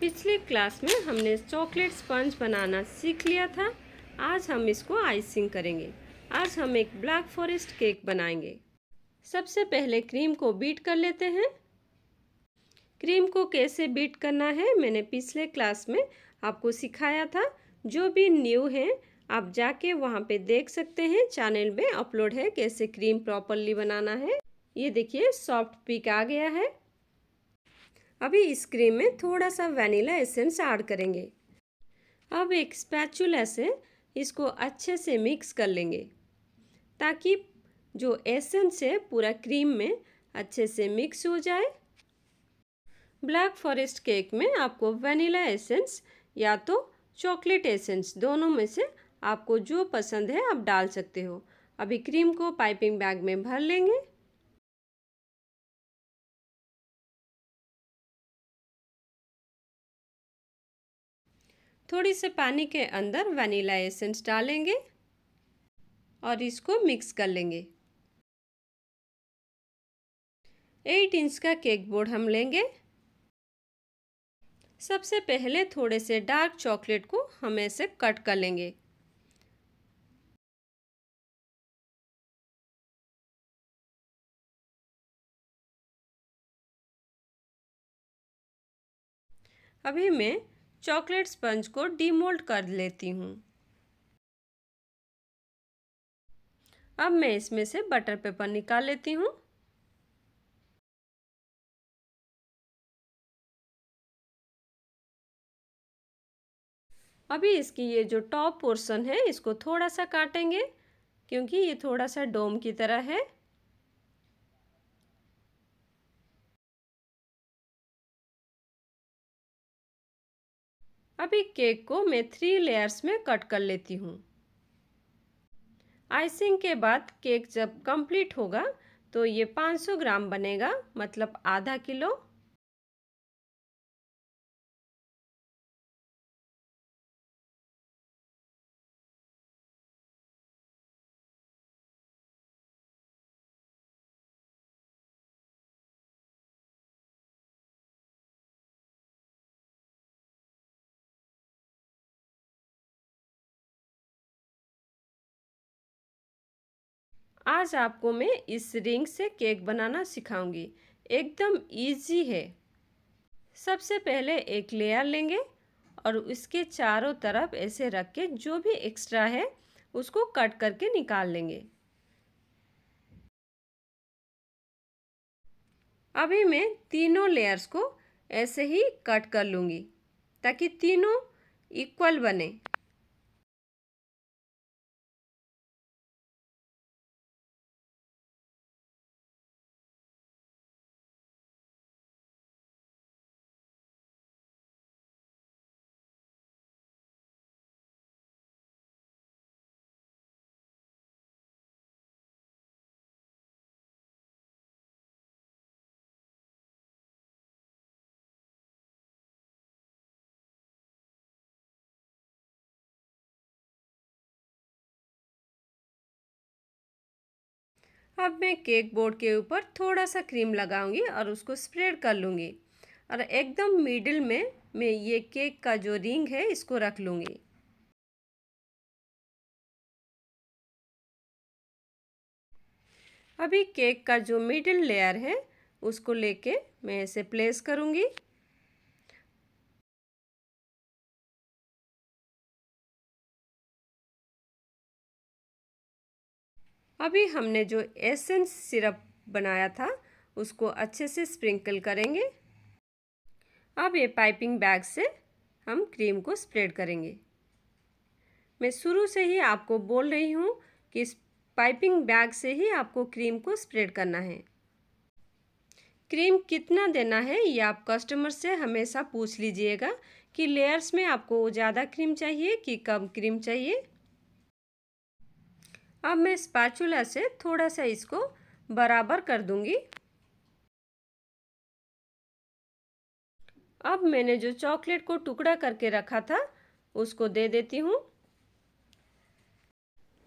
पिछले क्लास में हमने चॉकलेट स्पंज बनाना सीख लिया था आज हम इसको आइसिंग करेंगे आज हम एक ब्लैक फॉरेस्ट केक बनाएंगे सबसे पहले क्रीम को बीट कर लेते हैं क्रीम को कैसे बीट करना है मैंने पिछले क्लास में आपको सिखाया था जो भी न्यू है आप जाके वहाँ पे देख सकते हैं चैनल में अपलोड है कैसे क्रीम प्रॉपरली बनाना है ये देखिए सॉफ्ट पिक आ गया है अभी इस क्रीम में थोड़ा सा वनीला एसेंस ऐड करेंगे अब एक स्पैचुला से इसको अच्छे से मिक्स कर लेंगे ताकि जो एसेंस है पूरा क्रीम में अच्छे से मिक्स हो जाए ब्लैक फॉरेस्ट केक में आपको वनीला एसेंस या तो चॉकलेट एसेंस दोनों में से आपको जो पसंद है आप डाल सकते हो अभी क्रीम को पाइपिंग बैग में भर लेंगे थोड़ी से पानी के अंदर वनीला एसेंस डालेंगे और इसको मिक्स कर लेंगे एट इंच का केक बोर्ड हम लेंगे सबसे पहले थोड़े से डार्क चॉकलेट को हम ऐसे कट कर लेंगे अभी मैं चॉकलेट स्पंज को डीमोल्ड कर लेती हूँ अब मैं इसमें से बटर पेपर निकाल लेती हूँ अभी इसकी ये जो टॉप पोर्शन है इसको थोड़ा सा काटेंगे क्योंकि ये थोड़ा सा डोम की तरह है अभी केक को मैं थ्री लेयर्स में कट कर लेती हूँ आइसिंग के बाद केक जब कंप्लीट होगा तो ये 500 ग्राम बनेगा मतलब आधा किलो आज आपको मैं इस रिंग से केक बनाना सिखाऊंगी एकदम इजी है सबसे पहले एक लेयर लेंगे और उसके चारों तरफ ऐसे रख के जो भी एक्स्ट्रा है उसको कट करके निकाल लेंगे अभी मैं तीनों लेयर्स को ऐसे ही कट कर लूँगी ताकि तीनों इक्वल बने अब मैं केक बोर्ड के ऊपर थोड़ा सा क्रीम लगाऊंगी और उसको स्प्रेड कर लूँगी और एकदम मिडिल में मैं ये केक का जो रिंग है इसको रख लूँगी अभी केक का जो मिडिल लेयर है उसको लेके मैं इसे प्लेस करूँगी अभी हमने जो एसेंस सिरप बनाया था उसको अच्छे से स्प्रिंकल करेंगे अब ये पाइपिंग बैग से हम क्रीम को स्प्रेड करेंगे मैं शुरू से ही आपको बोल रही हूँ कि इस पाइपिंग बैग से ही आपको क्रीम को स्प्रेड करना है क्रीम कितना देना है ये आप कस्टमर से हमेशा पूछ लीजिएगा कि लेयर्स में आपको ज़्यादा क्रीम चाहिए कि कम क्रीम चाहिए अब मैं स्पैचुला से थोड़ा सा इसको बराबर कर दूंगी अब मैंने जो चॉकलेट को टुकड़ा करके रखा था उसको दे देती हूँ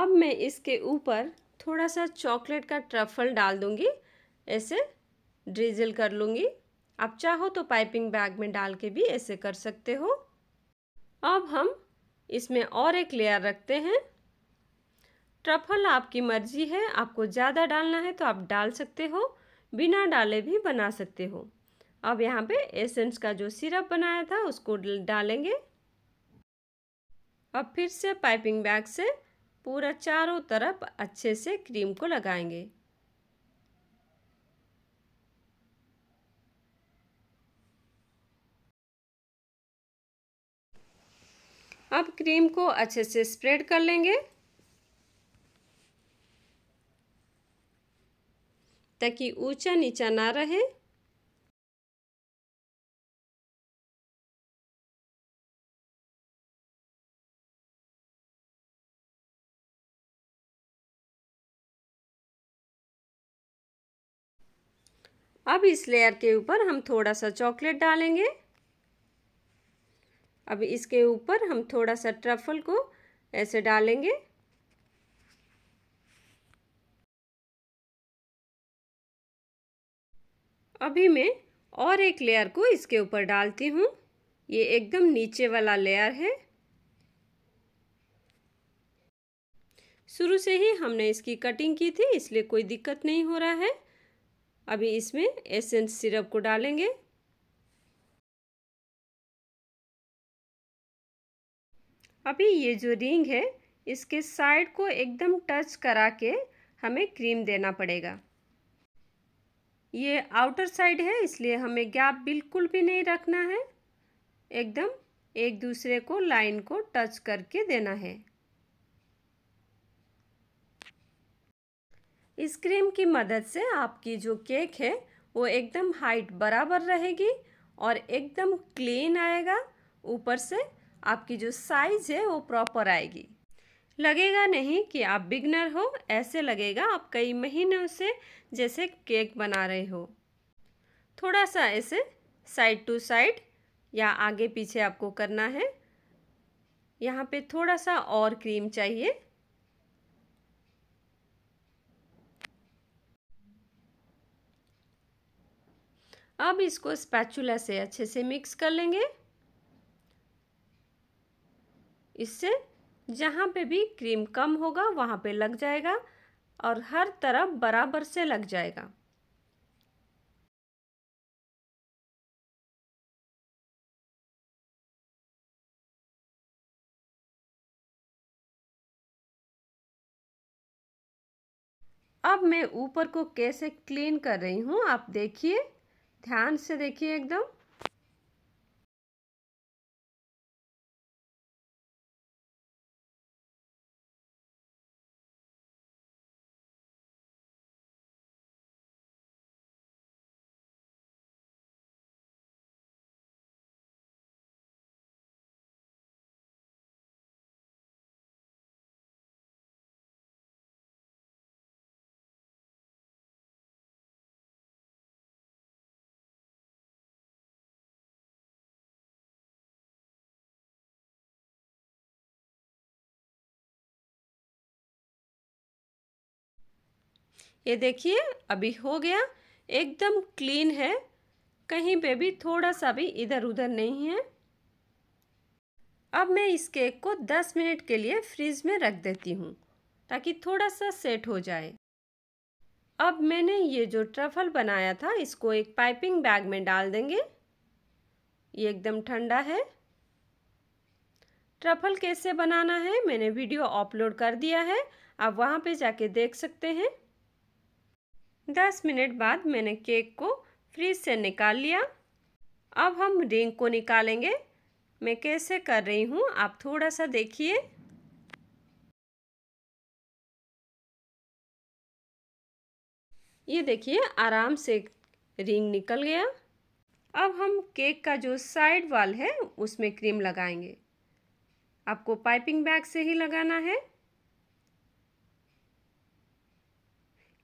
अब मैं इसके ऊपर थोड़ा सा चॉकलेट का ट्रफल डाल दूंगी ऐसे ड्रिजल कर लूँगी आप चाहो तो पाइपिंग बैग में डाल के भी ऐसे कर सकते हो अब हम इसमें और एक लेयर रखते हैं ट्रफल आपकी मर्जी है आपको ज़्यादा डालना है तो आप डाल सकते हो बिना डाले भी बना सकते हो अब यहाँ पे एसेंस का जो सिरप बनाया था उसको डालेंगे अब फिर से पाइपिंग बैग से पूरा चारों तरफ अच्छे से क्रीम को लगाएंगे अब क्रीम को अच्छे से स्प्रेड कर लेंगे ताकि ऊंचा नीचा ना रहे अब इस लेयर के ऊपर हम थोड़ा सा चॉकलेट डालेंगे अब इसके ऊपर हम थोड़ा सा ट्रफल को ऐसे डालेंगे अभी मैं और एक लेयर को इसके ऊपर डालती हूँ ये एकदम नीचे वाला लेयर है शुरू से ही हमने इसकी कटिंग की थी इसलिए कोई दिक्कत नहीं हो रहा है अभी इसमें एसेंस सिरप को डालेंगे अभी ये जो रिंग है इसके साइड को एकदम टच करा के हमें क्रीम देना पड़ेगा ये आउटर साइड है इसलिए हमें गैप बिल्कुल भी नहीं रखना है एकदम एक दूसरे को लाइन को टच करके देना है इस क्रीम की मदद से आपकी जो केक है वो एकदम हाइट बराबर रहेगी और एकदम क्लीन आएगा ऊपर से आपकी जो साइज़ है वो प्रॉपर आएगी लगेगा नहीं कि आप बिगनर हो ऐसे लगेगा आप कई महीनों से जैसे केक बना रहे हो थोड़ा सा ऐसे साइड टू साइड या आगे पीछे आपको करना है यहाँ पे थोड़ा सा और क्रीम चाहिए अब इसको स्पैचुला से अच्छे से मिक्स कर लेंगे इससे जहाँ पे भी क्रीम कम होगा वहाँ पे लग जाएगा और हर तरफ बराबर से लग जाएगा अब मैं ऊपर को कैसे क्लीन कर रही हूँ आप देखिए ध्यान से देखिए एकदम ये देखिए अभी हो गया एकदम क्लीन है कहीं पे भी थोड़ा सा भी इधर उधर नहीं है अब मैं इस केक को 10 मिनट के लिए फ्रिज में रख देती हूँ ताकि थोड़ा सा सेट हो जाए अब मैंने ये जो ट्रफल बनाया था इसको एक पाइपिंग बैग में डाल देंगे ये एकदम ठंडा है ट्रफल कैसे बनाना है मैंने वीडियो अपलोड कर दिया है आप वहाँ पे जाके देख सकते हैं दस मिनट बाद मैंने केक को फ्रिज से निकाल लिया अब हम रिंग को निकालेंगे मैं कैसे कर रही हूँ आप थोड़ा सा देखिए ये देखिए आराम से रिंग निकल गया अब हम केक का जो साइड वाल है उसमें क्रीम लगाएंगे आपको पाइपिंग बैग से ही लगाना है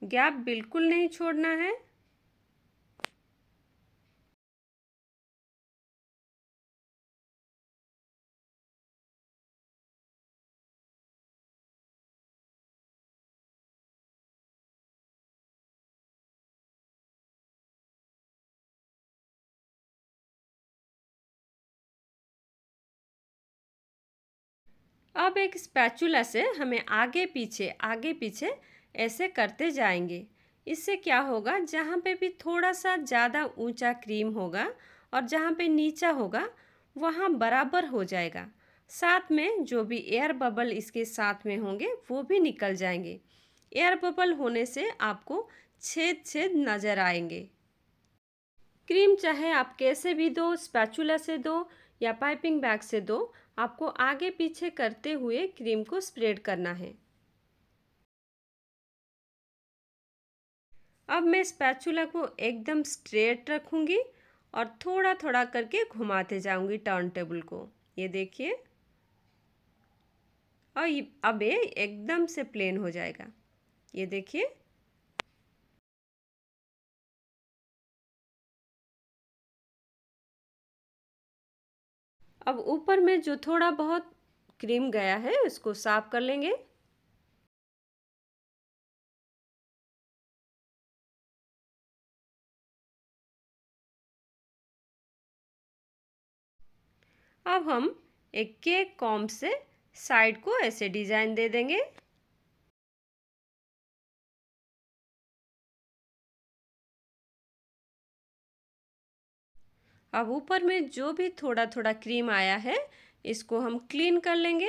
गैप बिल्कुल नहीं छोड़ना है अब एक स्पैचुला से हमें आगे पीछे आगे पीछे ऐसे करते जाएंगे इससे क्या होगा जहाँ पे भी थोड़ा सा ज़्यादा ऊंचा क्रीम होगा और जहाँ पे नीचा होगा वहाँ बराबर हो जाएगा साथ में जो भी एयर बबल इसके साथ में होंगे वो भी निकल जाएंगे एयर बबल होने से आपको छेद छेद नज़र आएंगे क्रीम चाहे आप कैसे भी दो स्पैचुला से दो या पाइपिंग बैग से दो आपको आगे पीछे करते हुए क्रीम को स्प्रेड करना है अब मैं स्पैचुला को एकदम स्ट्रेट रखूँगी और थोड़ा थोड़ा करके घुमाते जाऊँगी टर्न टेबल को ये देखिए और अब ये एकदम से प्लेन हो जाएगा ये देखिए अब ऊपर में जो थोड़ा बहुत क्रीम गया है उसको साफ कर लेंगे अब हम एक केक कॉम से साइड को ऐसे डिज़ाइन दे देंगे अब ऊपर में जो भी थोड़ा थोड़ा क्रीम आया है इसको हम क्लीन कर लेंगे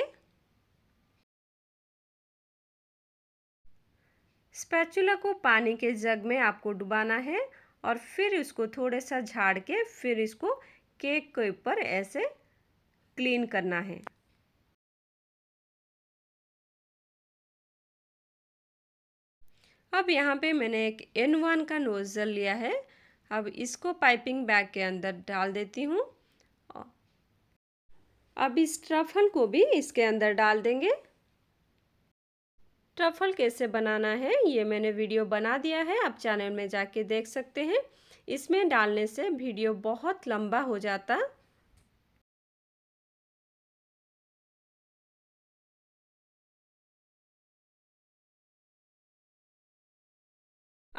स्पैचुला को पानी के जग में आपको डुबाना है और फिर इसको थोड़े सा झाड़ के फिर इसको केक के ऊपर ऐसे क्लीन करना है अब यहाँ पे मैंने एक एन वन का नोज़ल लिया है अब इसको पाइपिंग बैग के अंदर डाल देती हूँ अब इस ट्रफल को भी इसके अंदर डाल देंगे ट्रफल कैसे बनाना है ये मैंने वीडियो बना दिया है आप चैनल में जाके देख सकते हैं इसमें डालने से वीडियो बहुत लंबा हो जाता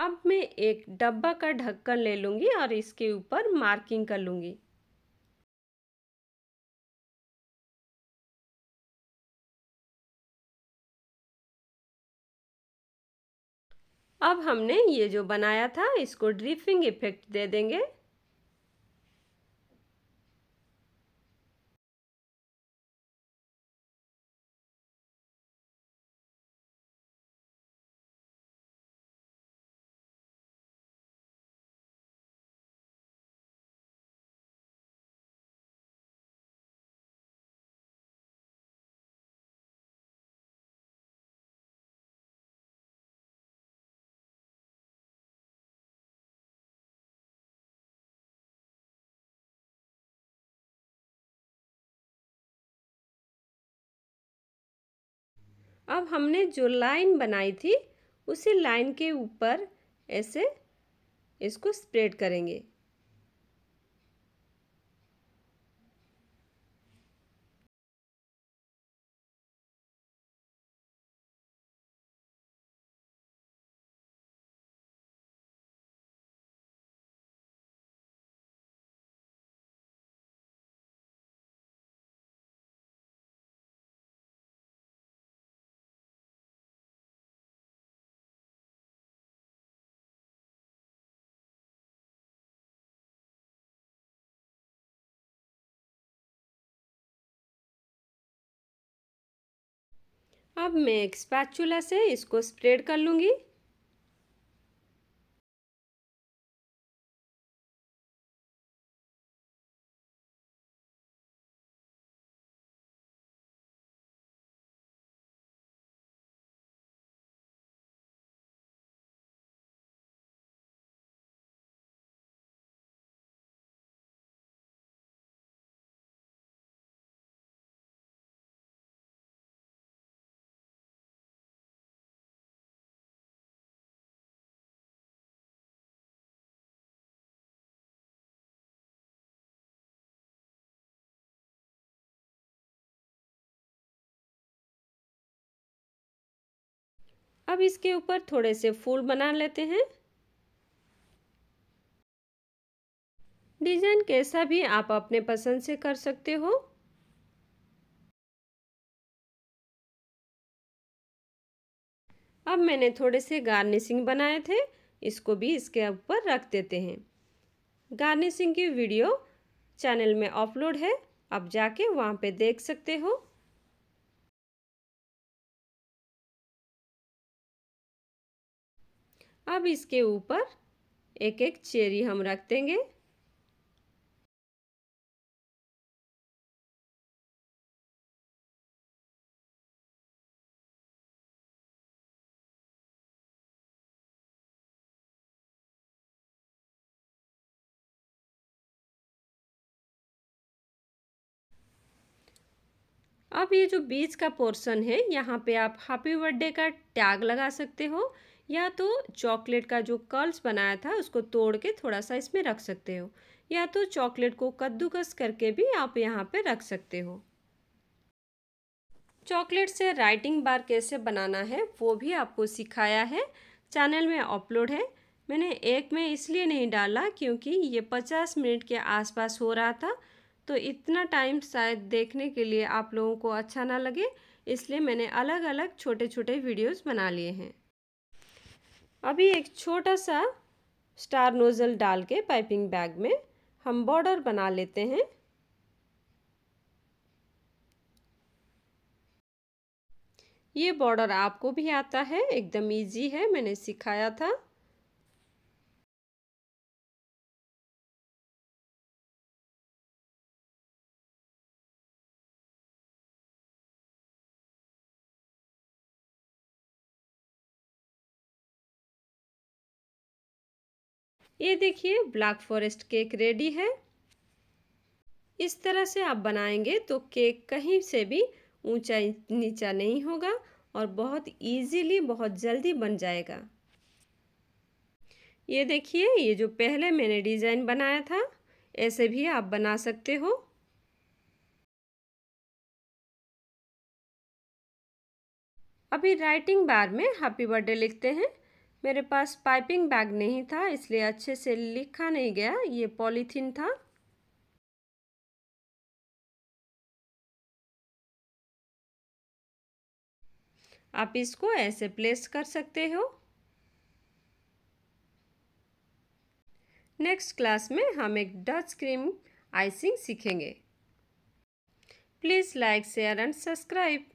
अब मैं एक डब्बा का ढक्कन ले लूँगी और इसके ऊपर मार्किंग कर लूँगी अब हमने ये जो बनाया था इसको ड्रिपिंग इफेक्ट दे देंगे अब हमने जो लाइन बनाई थी उसी लाइन के ऊपर ऐसे इसको स्प्रेड करेंगे अब मैं एक स्पैचुला से इसको स्प्रेड कर लूँगी अब इसके ऊपर थोड़े से फूल बना लेते हैं डिज़ाइन कैसा भी आप अपने पसंद से कर सकते हो अब मैंने थोड़े से गार्निशिंग बनाए थे इसको भी इसके ऊपर रख देते हैं गार्निशिंग की वीडियो चैनल में अपलोड है आप जाके वहाँ पे देख सकते हो अब इसके ऊपर एक एक चेरी हम रख देंगे अब ये जो बीच का पोर्शन है यहाँ पे आप हैप्पी बर्थडे का टैग लगा सकते हो या तो चॉकलेट का जो कर्ल्स बनाया था उसको तोड़ के थोड़ा सा इसमें रख सकते हो या तो चॉकलेट को कद्दूकस करके भी आप यहाँ पे रख सकते हो चॉकलेट से राइटिंग बार कैसे बनाना है वो भी आपको सिखाया है चैनल में अपलोड है मैंने एक में इसलिए नहीं डाला क्योंकि ये पचास मिनट के आसपास हो रहा था तो इतना टाइम शायद देखने के लिए आप लोगों को अच्छा ना लगे इसलिए मैंने अलग अलग छोटे छोटे वीडियोस बना लिए हैं अभी एक छोटा सा स्टार नोज़ल डाल के पाइपिंग बैग में हम बॉर्डर बना लेते हैं ये बॉर्डर आपको भी आता है एकदम इजी है मैंने सिखाया था ये देखिए ब्लैक फॉरेस्ट केक रेडी है इस तरह से आप बनाएंगे तो केक कहीं से भी ऊंचा नीचा नहीं होगा और बहुत इजीली बहुत जल्दी बन जाएगा ये देखिए ये जो पहले मैंने डिज़ाइन बनाया था ऐसे भी आप बना सकते हो अभी राइटिंग बार में हैप्पी बर्थडे लिखते हैं मेरे पास पाइपिंग बैग नहीं था इसलिए अच्छे से लिखा नहीं गया ये पॉलीथीन था आप इसको ऐसे प्लेस कर सकते हो नेक्स्ट क्लास में हम एक डच क्रीम आइसिंग सीखेंगे please like share and subscribe